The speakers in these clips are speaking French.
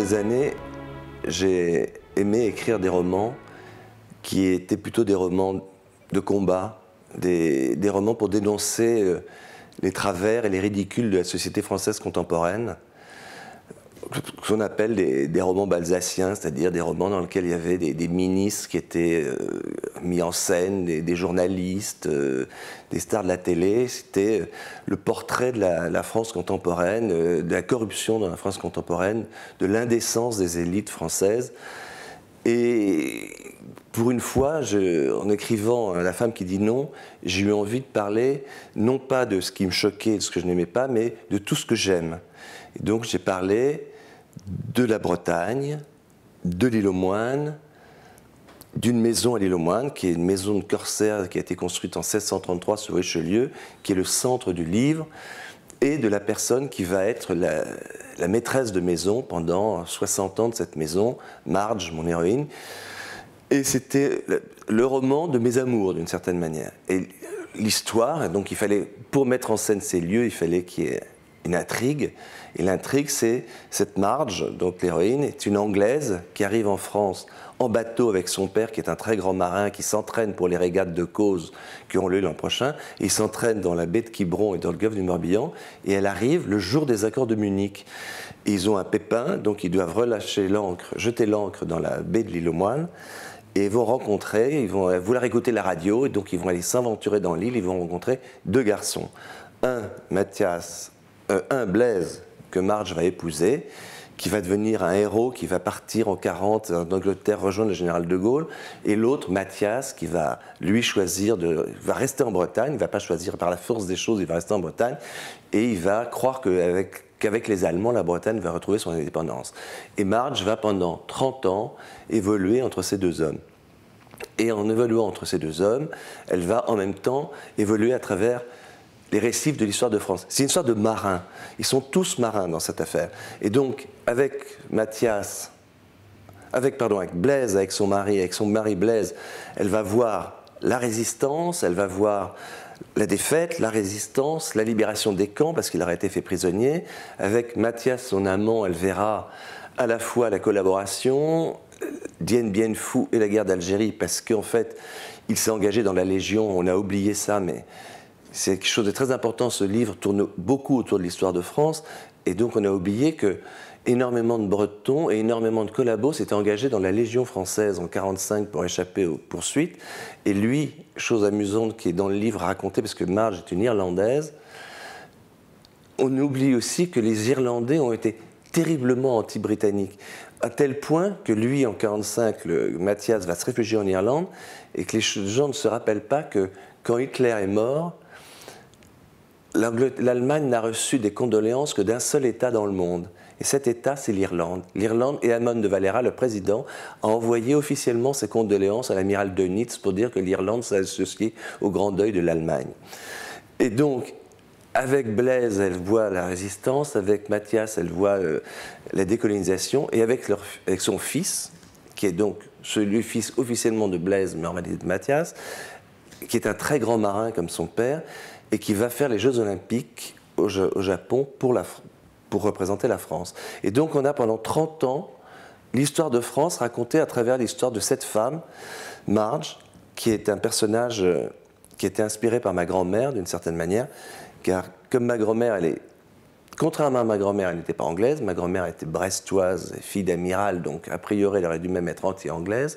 des années, j'ai aimé écrire des romans qui étaient plutôt des romans de combat, des, des romans pour dénoncer euh, les travers et les ridicules de la société française contemporaine ce qu'on appelle des, romans balsaciens, c'est-à-dire des romans dans lesquels il y avait des, ministres qui étaient euh, mis en scène, des, journalistes, euh, des stars de la télé. C'était euh, le portrait de la, France contemporaine, de la corruption dans la France contemporaine, de l'indécence des élites françaises. Et pour une fois, je, en écrivant La femme qui dit non, j'ai eu envie de parler non pas de ce qui me choquait, de ce que je n'aimais pas, mais de tout ce que j'aime. donc j'ai parlé de la Bretagne, de l'île aux Moines, d'une maison à l'île aux Moines, qui est une maison de corsaire qui a été construite en 1633 sur Richelieu, qui est le centre du livre, et de la personne qui va être la, maîtresse de maison pendant 60 ans de cette maison, Marge, mon héroïne. Et c'était le roman de mes amours, d'une certaine manière. Et l'histoire, donc il fallait, pour mettre en scène ces lieux, il fallait qu'il y ait une intrigue. Et l'intrigue, c'est cette Marge, donc l'héroïne, est une Anglaise qui arrive en France en bateau avec son père, qui est un très grand marin, qui s'entraîne pour les régates de cause qui ont lieu l'an prochain. Il s'entraîne dans la baie de Quiberon et dans le golfe du Morbihan. Et elle arrive le jour des accords de Munich. ils ont un pépin, donc ils doivent relâcher l'ancre, jeter l'ancre dans la baie de l'île aux Moines et vont rencontrer, ils vont vouloir écouter la radio, et donc ils vont aller s'aventurer dans l'île, ils vont rencontrer deux garçons. Un, Mathias, euh, un Blaise que Marge va épouser, qui va devenir un héros, qui va partir en 40 en Angleterre rejoindre le général de Gaulle, et l'autre, Mathias, qui va lui choisir, de, va rester en Bretagne, il va pas choisir par la force des choses, il va rester en Bretagne, et il va croire qu'avec qu'avec les Allemands, la Bretagne va retrouver son indépendance. Et Marge va pendant 30 ans évoluer entre ces deux hommes. Et en évoluant entre ces deux hommes, elle va en même temps évoluer à travers les récifs de l'histoire de France. C'est une histoire de marins. Ils sont tous marins dans cette affaire. Et donc, avec Mathias, avec, pardon, avec Blaise, avec son mari, avec son mari Blaise, elle va voir la résistance, elle va voir la défaite, la résistance, la libération des camps, parce qu'il aurait été fait prisonnier. Avec Mathias, son amant, elle verra à la fois la collaboration, Dien Bien Phu et la guerre d'Algérie, parce qu'en fait, il s'est engagé dans la Légion, on a oublié ça, mais c'est quelque chose de très important. Ce livre tourne beaucoup autour de l'histoire de France. Et donc, on a oublié que énormément de Bretons et énormément de collabos s'étaient engagés dans la Légion française en 1945 pour échapper aux poursuites. Et lui, chose amusante qui est dans le livre racontée, parce que Marge est une Irlandaise, on oublie aussi que les Irlandais ont été terriblement anti-britanniques, à tel point que lui, en 1945, Mathias va se réfugier en Irlande et que les gens ne se rappellent pas que quand Hitler est mort, l'Allemagne n'a reçu des condoléances que d'un seul État dans le monde. Et cet État, c'est l'Irlande. L'Irlande, et Amon de Valera, le président, a envoyé officiellement ses condoléances à l'amiral de Nitz pour dire que l'Irlande s'est associée au grand deuil de l'Allemagne. Et donc, avec Blaise, elle voit la résistance, avec Mathias, elle voit euh, la décolonisation, et avec, son fils, qui est donc celui fils officiellement de Blaise, mais en réalité de Mathias, qui est un très grand marin comme son père, et qui va faire les Jeux Olympiques au, au Japon pour, la, pour représenter la France. Et donc on a pendant 30 ans l'histoire de France racontée à travers l'histoire de cette femme, Marge, qui est un personnage euh, qui était inspiré par ma grand-mère d'une certaine manière, car comme ma grand-mère, elle est Contrairement à ma grand-mère, elle n'était pas anglaise. Ma grand-mère était brestoise, fille d'amiral, donc a priori, elle aurait dû même être anti-anglaise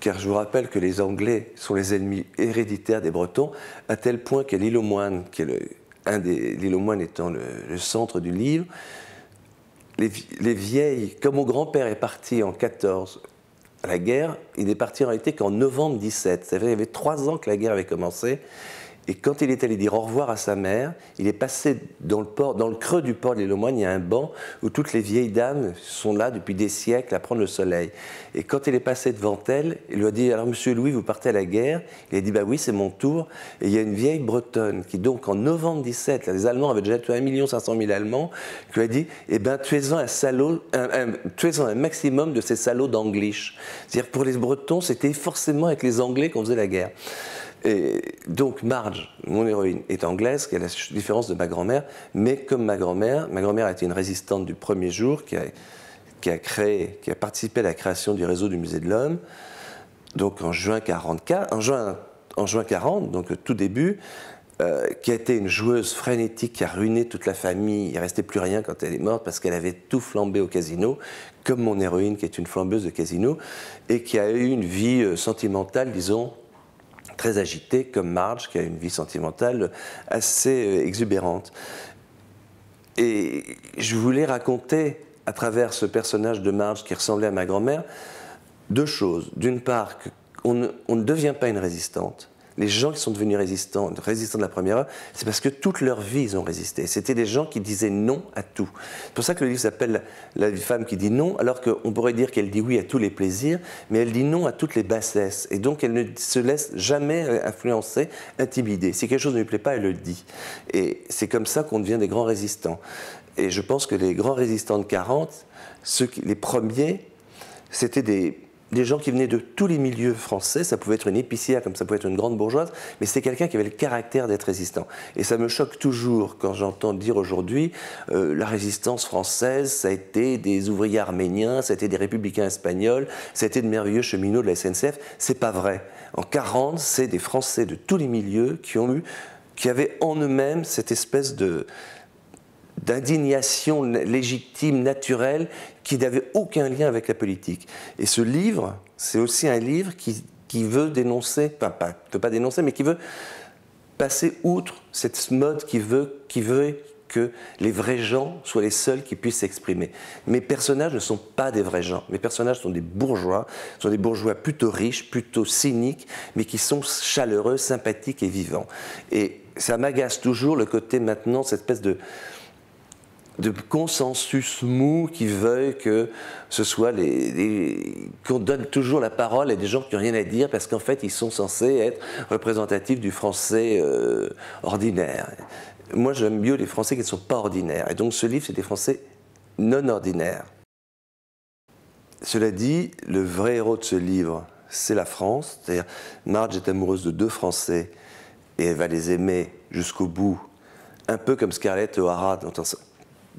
car je vous rappelle que les Anglais sont les ennemis héréditaires des Bretons, à tel point que l'île aux moines, qui est le, l'île aux étant le, centre du livre, les, vieilles, comme mon grand-père est parti en 14 à la guerre, il est parti en réalité qu'en novembre 17. C'est-à-dire y avait trois ans que la guerre avait commencé. Et quand il est allé dire au revoir à sa mère, il est passé dans le, port, dans le creux du port de l'île il y a un banc où toutes les vieilles dames sont là depuis des siècles à prendre le soleil. Et quand il est passé devant elle, il lui a dit Alors, monsieur Louis, vous partez à la guerre Il a dit Bah oui, c'est mon tour. Et il y a une vieille bretonne qui, donc, en novembre 17, les Allemands avaient déjà tué 1 500 000 Allemands, qui lui a dit Eh ben, tuez-en un, salaud, un, un maximum de ces salauds d'Anglish. C'est-à-dire, pour les Bretons, c'était forcément avec les Anglais qu'on faisait la guerre. Et donc Marge, mon héroïne, est anglaise, qui a, la différence de ma grand-mère, mais comme ma grand-mère, ma grand-mère a été une résistante du premier jour, qui a, créé, qui a participé à la création du réseau du Musée de l'Homme, donc en juin 44, en juin, en juin 40, donc tout début, euh, qui a été une joueuse frénétique qui a ruiné toute la famille. Il ne restait plus rien quand elle est morte parce qu'elle avait tout flambé au casino, comme mon héroïne qui est une flambeuse de casino, et qui a eu une vie euh, sentimentale, disons, très agitée, comme Marge, qui a une vie sentimentale assez euh, exubérante. Et je voulais raconter, à travers ce personnage de Marge qui ressemblait à ma grand-mère, deux choses. D'une part, on ne devient pas une résistante, les gens qui sont devenus résistants, résistants de la première heure, c'est parce que toute leur vie, ils ont résisté. C'était des gens qui disaient non à tout. C'est pour ça que le livre s'appelle La femme qui dit non, alors qu'on pourrait dire qu'elle dit oui à tous les plaisirs, mais elle dit non à toutes les bassesses. Et donc, elle ne se laisse jamais influencer, intimider. Si quelque chose ne lui plaît pas, elle le dit. Et c'est comme ça qu'on devient des grands résistants. Et je pense que les grands résistants de 40, ceux les premiers, c'était des des gens qui venaient de tous les milieux français. Ça pouvait être une épicière, comme ça pouvait être une grande bourgeoise, mais c'est quelqu'un qui avait le caractère d'être résistant. Et ça me choque toujours quand j'entends dire aujourd'hui euh, la résistance française, ça a été des ouvriers arméniens, ça a été des républicains espagnols, ça a été de merveilleux cheminots de la SNCF. C'est pas vrai. En 40, c'est des Français de tous les milieux qui ont eu, qui avaient en eux-mêmes cette espèce de d'indignation légitime, naturelle, qui n'avait aucun lien avec la politique. Et ce livre, c'est aussi un livre qui, qui veut dénoncer, enfin, pas, peut pas dénoncer, mais qui veut passer outre cette mode qui veut, qui veut que les vrais gens soient les seuls qui puissent s'exprimer. Mes personnages ne sont pas des vrais gens. Mes personnages sont des bourgeois, sont des bourgeois plutôt riches, plutôt cyniques, mais qui sont chaleureux, sympathiques et vivants. Et ça m'agace toujours le côté maintenant, cette espèce de de consensus mou qui veuille que ce soit les, qu'on donne toujours la parole à des gens qui n'ont rien à dire parce qu'en fait ils sont censés être représentatifs du français euh, ordinaire. Moi j'aime mieux les Français qui ne sont pas ordinaires et donc ce livre c'est des Français non ordinaires. Cela dit, le vrai héros de ce livre c'est la France, c'est-à-dire Marge est amoureuse de deux Français et elle va les aimer jusqu'au bout, un peu comme Scarlett O'Hara dans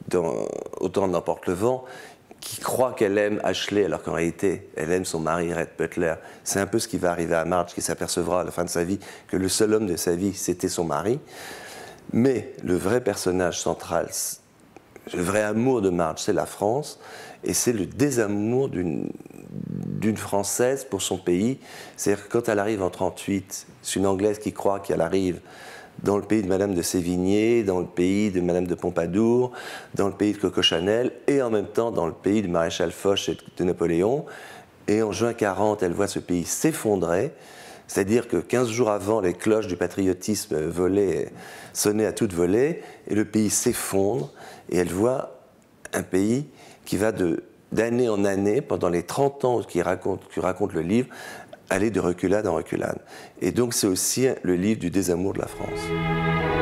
dans Autant n'importe le vent, qui croit qu'elle aime Ashley, alors qu'en réalité, elle aime son mari Red Butler. C'est un peu ce qui va arriver à Marge, qui s'apercevra à la fin de sa vie que le seul homme de sa vie, c'était son mari. Mais le vrai personnage central, le vrai amour de Marge, c'est la France, et c'est le désamour d'une Française pour son pays. C'est-à-dire que quand elle arrive en 38, c'est une Anglaise qui croit qu'elle arrive dans le pays de Madame de Sévigné, dans le pays de Madame de Pompadour, dans le pays de Coco Chanel, et en même temps dans le pays du maréchal Foch et de Napoléon. Et en juin 40, elle voit ce pays s'effondrer. C'est-à-dire que 15 jours avant, les cloches du patriotisme volaient, sonnaient à toute volée, et le pays s'effondre, et elle voit un pays qui va d'année en année, pendant les 30 ans qui raconte, qui raconte le livre, aller de reculade en reculade. Et donc c'est aussi le livre du désamour de la France.